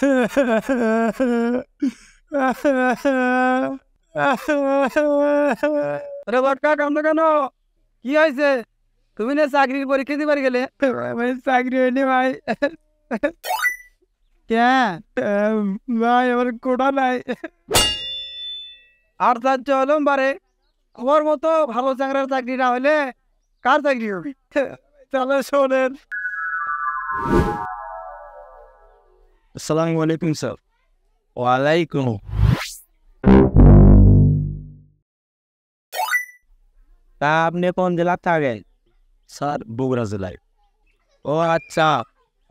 কামলো কেন কি হয়েছে তুমি না চাকরির পরীক্ষা দিবার গেলে চাকরি হয়নি ভাই কেন ভাই আমার কোটা নাই আর তার চলম বারে খবর মতো ভালো চাকরির চাকরি না হলে কার চাকরি হবে তাহলে শোনেন আসসালামু আলাইকুম স্যার ওয়ালাইকুম তা আপনি কোন জেলার থাকেন স্যার বগুড়া জেলায় ও আচ্ছা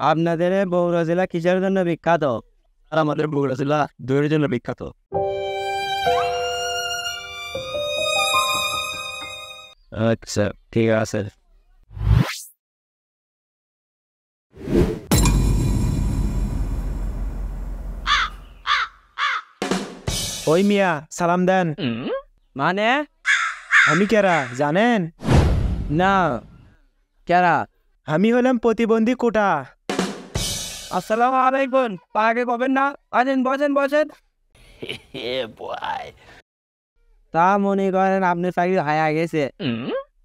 আপনাদের বগুড়া জেলা কিসের জন্য বিখ্যাত আর আমাদের বগুড়া জেলা দইয়ের জন্য বিখ্যাত আচ্ছা ঠিক আছে ওই মিয়া সালাম দেন মানে আমি কেরা জানেন না কেরা আমি হলাম প্রতিবন্ধী কোটা আসসালামু আলাইকুম আগে কবেন না আসেন বসেন বসেন তা মনে করেন আপনি চাকরি হায়া গেছে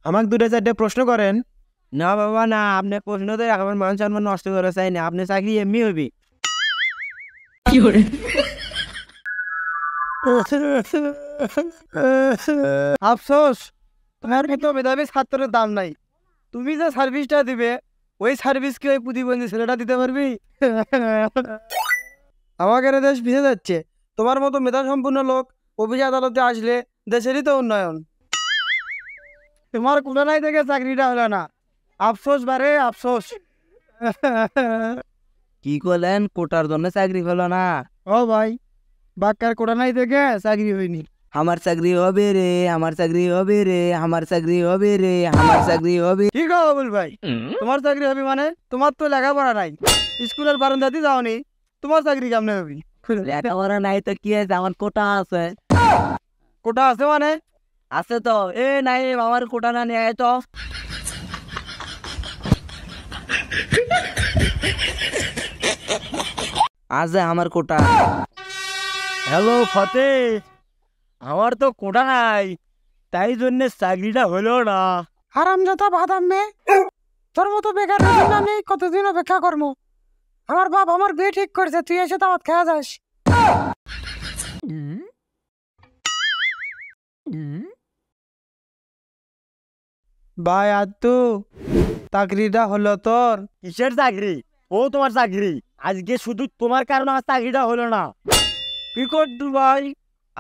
আমাকে দুটো চারটে প্রশ্ন করেন না বাবা না আপনি প্রশ্ন তো আমার মান সম্মান নষ্ট করে চাই না আপনি চাকরি এমনি হবি কি আফসোস তোমার কিন্তু মেধাবী ছাত্রের দাম নাই তুমি যে সার্ভিসটা দিবে ওই সার্ভিস কি ওই প্রতিবন্ধী ছেলেটা দিতে পারবি আমাদের দেশ ভিজে যাচ্ছে তোমার মতো মেধা সম্পূর্ণ লোক অভিযোগ আদালতে আসলে দেশেরই তো উন্নয়ন তোমার নাই থেকে চাকরিটা হলো না আফসোস বারে আফসোস কি করলেন কোটার জন্য চাকরি হলো না ও ভাই বাক্কার কোটা নাই দেখে চাকরি হয়নি আমার চাকরি হবে রে আমার চাকরি হবে রে আমার চাকরি হবে রে আমার চাকরি হবে কি গো বাবুল ভাই তোমার চাকরি হবে মানে তোমার তো লেখাপড়া নাই স্কুলের বারান্দাতে যাওনি তোমার চাকরি কেমনে হবে লেখাপড়া নাই তো কি আছে আমার কোটা আছে কোটা আছে মানে আছে তো এ নাই আমার কোটা না নিয়ে তো আজ আমার কোটা হ্যালো ফতে আমার তো কোটা নাই তাই জন্য চাকরিটা হলো না যথা বাদাম মে তোর মতো বেকার আমি কতদিন অপেক্ষা করবো আমার বাপ আমার বিয়ে ঠিক করেছে তুই এসে দাওয়াত খেয়া যাস ভাই আর তু চাকরিটা হলো তোর কিসের চাকরি ও তোমার চাকরি আজকে শুধু তোমার কারণে আমার চাকরিটা হলো না বিকট দুবাই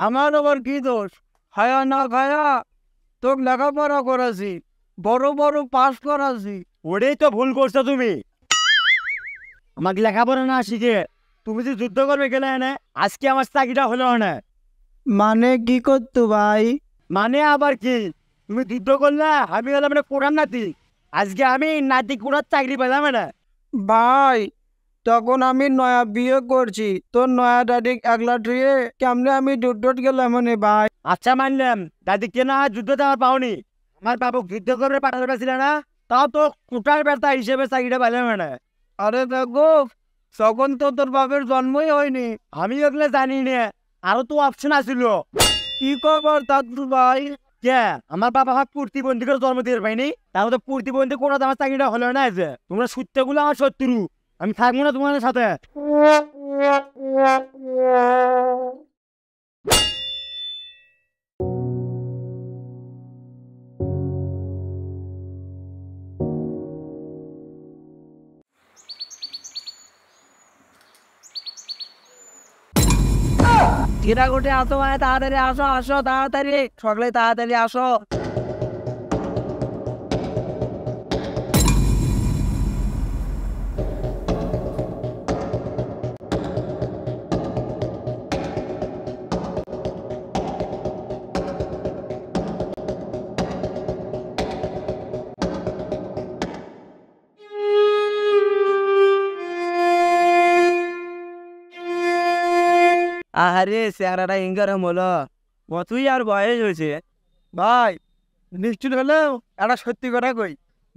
আমার আবার কি দোষ খায়া না খায়া তোর লেখাপড়া করাছি বড় বড় পাস করাছি ওটাই তো ভুল করছো তুমি আমাকে লেখাপড়া না শিখে তুমি যে যুদ্ধ করবে গেলে এনে আজকে আমার চাকরিটা হলো না মানে কি করতো ভাই মানে আবার কি তুমি যুদ্ধ করলে আমি হলাম মানে কোরআন নাতি আজকে আমি নাতি কোরআন চাকরি পেলাম না ভাই তখন আমি নয়া বিয়ে করছি তোর নয়া দাদি একলা টুয়ে কেমনে আমি যুদ্ধত গেলাম মানে ভাই আচ্ছা মানলাম দাদি কে না যুদ্ধ দেওয়ার পাওনি আমার বাবু যুদ্ধ করে পাঠাতে না তাও তো কুটার ব্যথা হিসেবে চাকরিটা পাইলাম মানে আরে দেখো তখন তো তোর বাবের জন্মই হয়নি আমি ওগুলো জানি না আরো তো অপশন আছিল কি খবর দাদু ভাই কে আমার বাবা হয় করে জন্ম দিতে পাইনি তাহলে তো প্রতিবন্ধী কোনো আমার চাকরিটা হলো না যে তোমরা সূত্রগুলো আমার শত্রু আমি থাকবো না তোমাদের সাথে টিরা গোটে আসো মানে তাড়াতাড়ি আসো আসো তাড়াতাড়ি সকলে তাড়াতাড়ি আসো আরে স্যারাটা ইনকাম হলো মতই আর বয়স হয়েছে ভাই নিশ্চিত হলেও একটা সত্যি কথা কই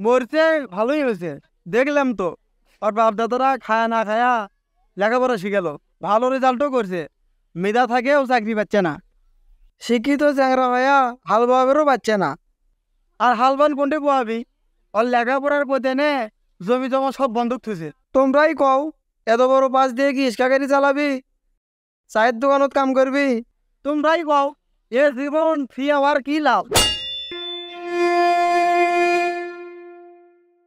মরছে ভালোই হয়েছে দেখলাম তো ওর বাপ দাদারা খায়া না খায়া লেখাপড়া শিখেল ভালো রেজাল্টও করছে মেধা থাকেও চাকরি পাচ্ছে না শিক্ষিত চ্যাংরা হয়া হাল বাবেরও পাচ্ছে না আর হালবান কোনটে পাবি ওর লেখাপড়ার পথে নে জমি জমা সব বন্ধক থুছে তোমরাই কও এত বড় পাশ দিয়ে কি ইস্কাগারি গাড়ি চালাবি সায়দ দোকানুত কাম করবি তুমরাই গাও এ জীবন ফিয়াবার কি লাও